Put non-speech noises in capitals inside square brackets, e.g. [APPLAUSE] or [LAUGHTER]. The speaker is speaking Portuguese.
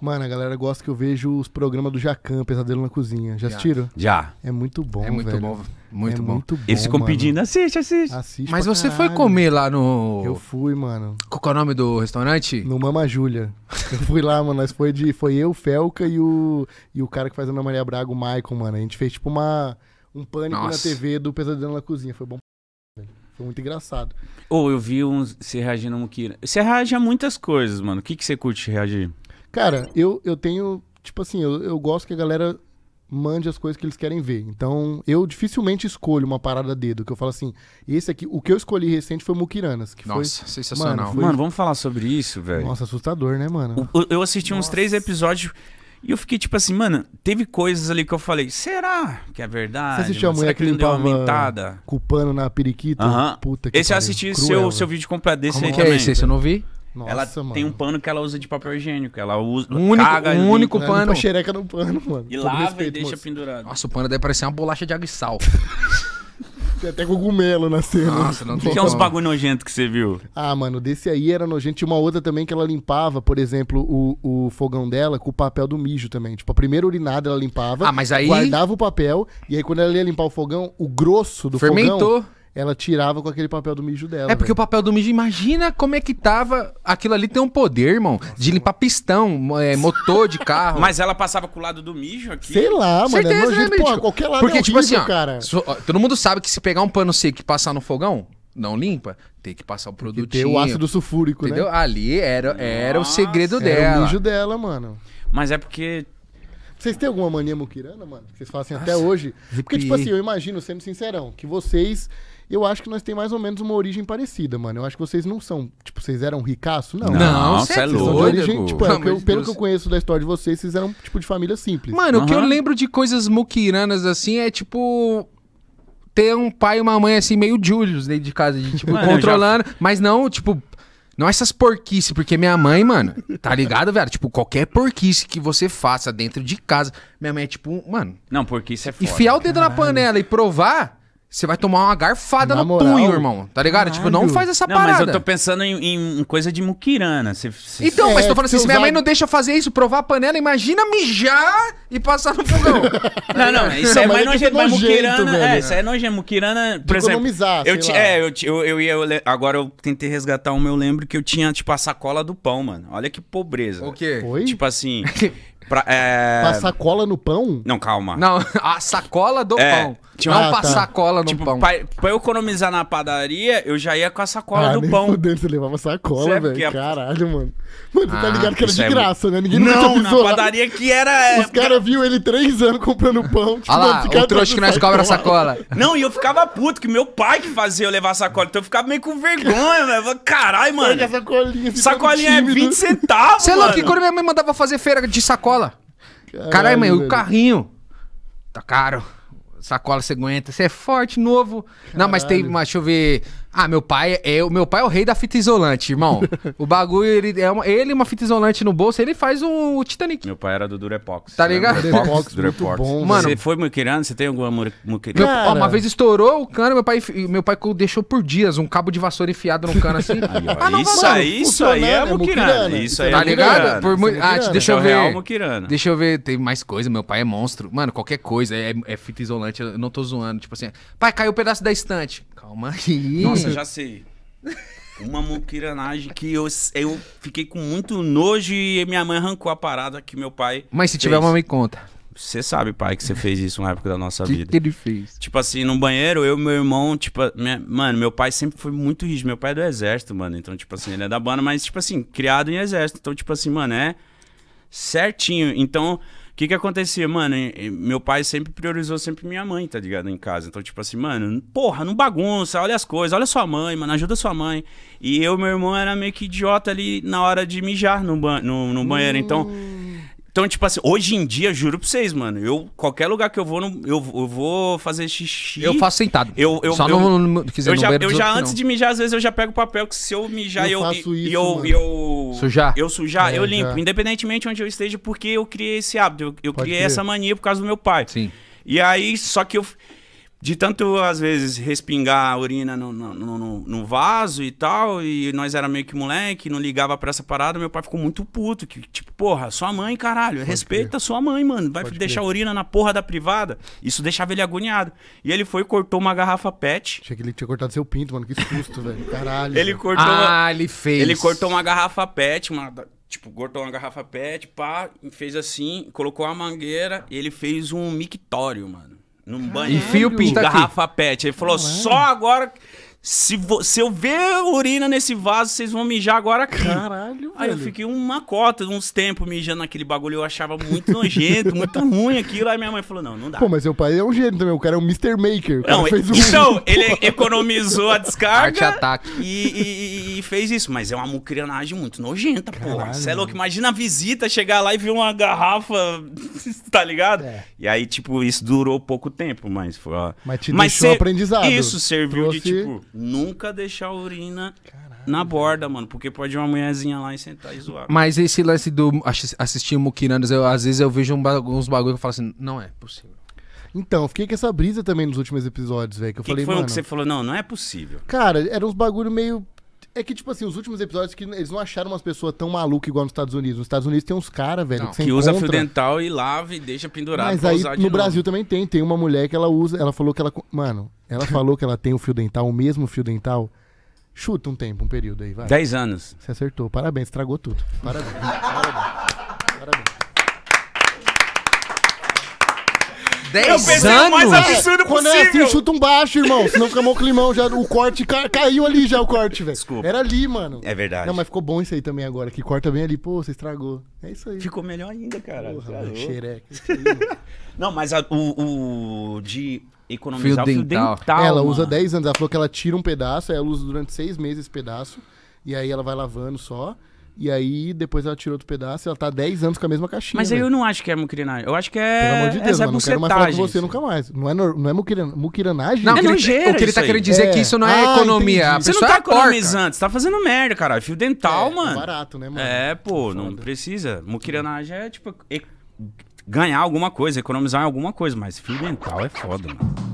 Mano, a galera gosta que eu vejo os programas do Jacan, Pesadelo na Cozinha. Já assistiram? Já. É muito bom, É muito velho. bom. Muito, é bom. muito bom. Eles ficam pedindo, assiste, assiste. Assiste Mas você foi comer lá no. Eu fui, mano. Qual é o nome do restaurante? No Mama Júlia. Eu fui lá, mano. Nós foi de. Foi eu, o Felca e o. E o cara que faz a Ana Maria Braga, o Michael, mano. A gente fez tipo uma. Um pânico na TV do Pesadelo na Cozinha. Foi bom foi muito engraçado. Ou oh, eu vi um você reagindo no Kira. Você reage a muitas coisas, mano. O que, que você curte reagir? Cara, eu, eu tenho. Tipo assim, eu, eu gosto que a galera mande as coisas que eles querem ver. Então, eu dificilmente escolho uma parada dedo, que eu falo assim, esse aqui, o que eu escolhi recente foi Mukiranas, que Nossa, foi, sensacional. Mano, foi... mano, vamos falar sobre isso, velho. Nossa, assustador, né, mano? O, eu assisti Nossa. uns três episódios e eu fiquei tipo assim, mano, teve coisas ali que eu falei, será que é verdade? Você assistiu mano? a mulher que, que limpava culpando na periquita? Uhum. Puta que Esse eu assisti o seu, seu vídeo completo desse Como aí que também. É esse? esse eu não vi? Nossa, ela mano. tem um pano que ela usa de papel higiênico. Ela usa. Um único, caga, um único limpa, né? pano. Limpa xereca no pano, mano. E Todo lava respeito, e deixa moço. pendurado. Nossa, o pano deve parecer uma bolacha de água e sal. [LAUGHS] Tem até cogumelo na cena. Nossa, não tem. Que é uns bagulho nojento que você viu? Ah, mano, desse aí era nojento. Tinha uma outra também que ela limpava, por exemplo, o, o fogão dela com o papel do mijo também. Tipo, a primeira urinada ela limpava, Ah, mas aí- guardava o papel, e aí quando ela ia limpar o fogão, o grosso do fogão... Fermentou ela tirava com aquele papel do mijo dela. É porque véio. o papel do mijo, imagina como é que tava. Aquilo ali tem um poder, irmão, de limpar pistão, é, motor de carro. Mas ela passava com o lado do mijo aqui. Sei lá, mano. É Certeza, é pô, qualquer lado Porque, é tipo horrível, tipo assim, ó, todo mundo sabe que se pegar um pano seco e passar no fogão, não limpa, tem que passar o produto Tem o ácido sulfúrico, entendeu? né? Ali era, era o segredo dela. Era o mijo dela, mano. Mas é porque vocês têm alguma mania muquirana, mano? Que vocês fazem assim, Nossa, até hoje? Porque, tipo assim, eu imagino, sendo sincerão, que vocês eu acho que nós tem mais ou menos uma origem parecida, mano. Eu acho que vocês não são, tipo, vocês eram ricaço? Não. Não, você é louco. Origem, tipo, é, pelo, que eu conheço da história de vocês, vocês eram, tipo, de família simples. Mano, uhum. o que eu lembro de coisas muquiranas, assim, é, tipo, ter um pai e uma mãe, assim, meio Julius dentro de casa, de, tipo, mano, controlando, já... mas não, tipo, não essas porquices, porque minha mãe, mano, tá [LAUGHS] ligado, velho? Tipo, qualquer porquice que você faça dentro de casa, minha mãe é tipo, mano. Não, porquice é foda. Enfiar o dedo Caralho. na panela e provar. Você vai tomar uma garfada Na no moral, punho, irmão. Tá ligado? Caralho. Tipo, não faz essa não, parada. Mas eu tô pensando em, em coisa de muquirana. Então, é, mas tô falando assim, se minha mãe não deixa fazer isso, provar a panela, imagina mijar e passar no fogão. [LAUGHS] não, não, isso não, é mais é nojento, é mas muquirana... É, isso é nojento. Muquirana, por exemplo... Economizar, eu ti, É, eu, eu, eu, ia... Eu, agora eu tentei resgatar o um meu lembro que eu tinha, tipo, a sacola do pão, mano. Olha que pobreza. O quê? Oi? Tipo assim... [LAUGHS] Pra, é... Passar cola no pão? Não, calma. Não, [LAUGHS] a sacola do é, pão. Tipo, não ah, tá. passar tá. cola no tipo, pão. Pra, pra, eu economizar na padaria, eu já ia com a sacola ah, do nem pão. Fudendo, você levava sacola, velho. É? Caralho, mano. Mano, tá ah, tá ligado que era de é... graça, né? Ninguém não, nunca Não, na padaria que era... É, Os caras viram ele três anos comprando pão. Tipo, Olha ah lá, o trouxa que nós cobra sacola. Não, e eu ficava puto, que meu pai que fazia eu levar sacola. Então eu ficava meio com vergonha, velho. Caralho, mano. Sacolinha, sacolinha é 20 centavos, Sei lá, que quando minha mãe mandava fazer feira de sacola, Caralho, mãe, o carrinho. Tá caro sacola você aguenta, você é forte, novo. Caralho. Não, mas tem, mas, deixa eu ver. Ah, meu pai é, é o meu pai é o rei da fita isolante, irmão. [LAUGHS] o bagulho ele é uma, ele uma fita isolante no bolso, ele faz um, o Titanic. Meu pai era do Durepox. Tá ligado? Durepox, Durepox. Bom, Mano, você foi muquirando? você tem alguma muquirando? Meu, uma vez estourou o cano, meu pai meu pai deixou por dias um cabo de vassoura enfiado no cano assim. [LAUGHS] aí, ó, ah, isso aí, isso aí é, é muquirando. Isso é aí tá é ligado? Por, ah, deixa eu ver. Deixa eu ver, tem mais coisa, meu pai é monstro. Mano, qualquer coisa é, é fita isolante estante, eu não tô zoando. Tipo assim, pai, caiu um pedaço da estante. Calma aí. Nossa, já sei. Uma muquiranagem que eu, eu fiquei com muito nojo e minha mãe arrancou a parada que meu pai. Mas se fez. tiver uma, me conta. Você sabe, pai, que você fez isso na época da nossa [LAUGHS] vida. O que ele fez? Tipo assim, no banheiro, eu e meu irmão, tipo, minha... mano, meu pai sempre foi muito rígido. Meu pai é do exército, mano. Então, tipo assim, ele é da banda, mas, tipo assim, criado em exército. Então, tipo assim, mano, é certinho. Então, que que acontecia? Mano, meu pai sempre priorizou sempre minha mãe, tá ligado? Em casa. Então, tipo assim, mano, porra, não bagunça, olha as coisas, olha sua mãe, mano, ajuda sua mãe. E eu meu irmão era meio que idiota ali na hora de mijar no, ba no, no banheiro. Então, então, tipo assim, hoje em dia, juro pra vocês, mano, eu, qualquer lugar que eu vou, eu, eu vou fazer xixi. Eu faço sentado. Eu, eu, Só eu, não, quiser Eu já, eu já antes de mijar, às vezes eu já pego o papel que se eu mijar eu. Eu, isso, eu, eu, Sujar? Eu sujar, é, eu limpo. Já. Independentemente onde eu esteja, porque eu criei esse hábito. Eu, eu criei essa mania por causa do meu pai. Sim. E aí, só que eu de tanto, às vezes, respingar a urina no, no, no, no, vaso e tal, e nós era meio que moleque, não ligava pra essa parada, meu pai ficou muito puto, que tipo, porra, sua mãe, caralho, Pode respeita crer. sua mãe, mano, vai Pode deixar crer. a urina na porra da privada. Isso deixava ele agoniado. E ele foi e cortou uma garrafa pet. Achei que ele tinha cortado seu pinto, mano, que susto, velho, caralho. Ele cortou... Ah, uma... ele fez. Ele cortou uma garrafa pet, uma... Tipo, cortou uma garrafa pet, pá, fez assim, colocou a mangueira, ele fez um mictório, mano. Num banho. Enfia o garrafa pet. Ele falou, é? só agora se, vo, se eu ver urina nesse vaso, vocês vão mijar agora aqui. Caralho, Aí velho. eu fiquei uma cota, uns tempos mijando naquele bagulho. Eu achava muito nojento, muito [LAUGHS] ruim aquilo. Aí minha mãe falou, não, não dá. Pô, mas seu pai é um gênio também. O cara é um Mr. Maker. não, fez um... Então, [LAUGHS] ele economizou a descarga. Arte e, e, e, fez isso. Mas é uma mucranagem muito nojenta, pô. porra. Você é louco. Imagina a visita, chegar lá e ver uma garrafa, [LAUGHS] tá ligado? É. E aí, tipo, isso durou pouco tempo, mas foi... Mas te mas deixou aprendizado. Isso serviu Trouxe... de, tipo Nunca deixar a urina Caralho. na borda, mano. Porque pode ir uma mulherzinha lá e sentar e zoar. Mas esse lance do assistir Muquirandas, eu, às vezes eu vejo uns bagulhos que eu falo assim, não é possível. Então, fiquei com essa brisa também nos últimos episódios, velho. Que eu que falei, que foi mano. que você falou, não, não é possível. Cara, eram uns bagulho meio é que, tipo assim, os últimos episódios que eles não acharam umas pessoas tão maluca igual nos Estados Unidos. Nos Estados Unidos tem uns caras, velho, não, que, que usa fio dental e lava e deixa pendurado. Mas aí no Brasil novo. também tem. Tem uma mulher que ela usa, ela falou que ela. Mano, ela [LAUGHS] falou que ela tem o fio dental, o mesmo fio dental. Chuta um tempo, um período aí, vai. Dez anos. Você acertou. Parabéns, estragou tudo. Parabéns. parabéns. 10 anos? Eu pensei o mais absurdo é, quando possível. Quando é assim, chuta um baixo, irmão. Senão fica mó climão. Já, o corte ca, caiu ali já, o corte, velho. Desculpa. Era ali, mano. É verdade. Não, mas ficou bom isso aí também agora. Que corta bem ali. Pô, você estragou. É isso aí. Ficou melhor ainda, cara. Porra, é xereca. [LAUGHS] Não, mas a, o, o de economizar fio o fio dental. dental ela mano. usa 10 anos. Ela falou que ela tira um pedaço, ela usa durante 6 meses esse pedaço. E aí ela vai lavando só. E aí, depois ela tirou outro pedaço e ela tá 10 anos com a mesma caixinha. Mas aí né? eu não acho que é muquirinagem. Eu acho que é. Pelo amor de Deus, eu é não quero mais falar com você nunca mais. Não é, no, não é muquiran, muquiranagem? Não, é não o que ele tá, tá querendo dizer é que isso não é ah, economia. A você não tá é economizando, você tá fazendo merda, cara. Fio dental, é, é mano. É barato, né, mano? É, pô, é não precisa. Muquiranagem é tipo. E... Ganhar alguma coisa, economizar em alguma coisa, mas fio dental é foda, mano.